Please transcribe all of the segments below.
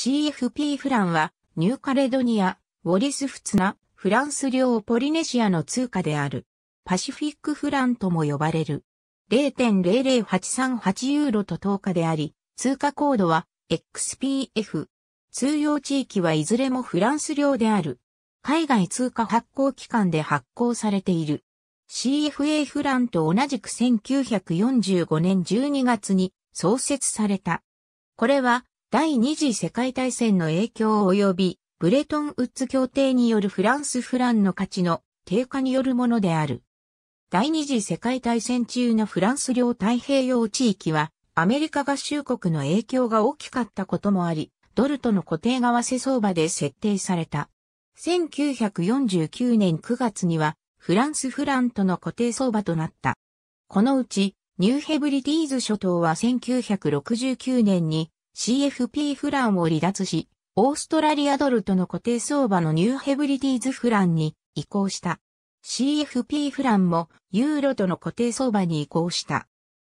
CFP フランは、ニューカレドニア、ウォリスフツナ、フランス領ポリネシアの通貨である。パシフィックフランとも呼ばれる。0.00838ユーロと10日であり、通貨コードは XPF。通用地域はいずれもフランス領である。海外通貨発行機関で発行されている。CFA フランと同じく1945年12月に創設された。これは第二次世界大戦の影響及び、ブレトンウッズ協定によるフランスフランの価値の低下によるものである。第二次世界大戦中のフランス領太平洋地域は、アメリカ合衆国の影響が大きかったこともあり、ドルとの固定為替相場で設定された。1949年9月には、フランスフランとの固定相場となった。このうち、ニューヘブリディーズ諸島は1969年に CFP フランを離脱し、オーストラリアドルとの固定相場のニューヘブリディーズフランに移行した。CFP フランもユーロとの固定相場に移行した。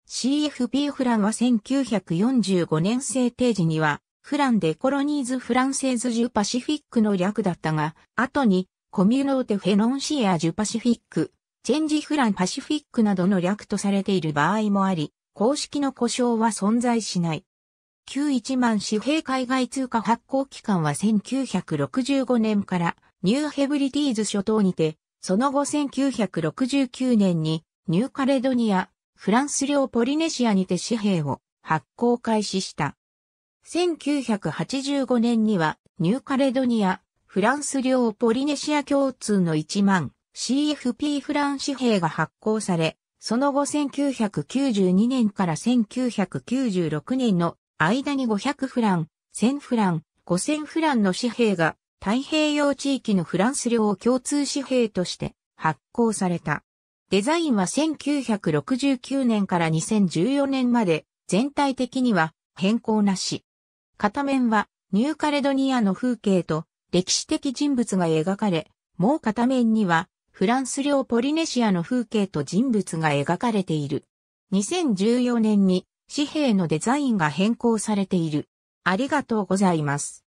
CFP フランは1945年制定時には、フランデコロニーズ・フランセーズ・ジュ・パシフィックの略だったが、後にコミュノーテ・フェノンシア・ジュ・パシフィック、チェンジ・フラン・パシフィックなどの略とされている場合もあり、公式の故障は存在しない。91万紙幣海外通貨発行期間は1965年からニューヘブリティーズ諸島にて、その後1969年にニューカレドニア、フランス領ポリネシアにて紙幣を発行開始した。1985年にはニューカレドニア、フランス領ポリネシア共通の1万 CFP フラン紙幣が発行され、その後1992年から1996年の間に500フラン、1000フラン、5000フランの紙幣が太平洋地域のフランス領を共通紙幣として発行された。デザインは1969年から2014年まで全体的には変更なし。片面はニューカレドニアの風景と歴史的人物が描かれ、もう片面にはフランス領ポリネシアの風景と人物が描かれている。2014年に紙幣のデザインが変更されている。ありがとうございます。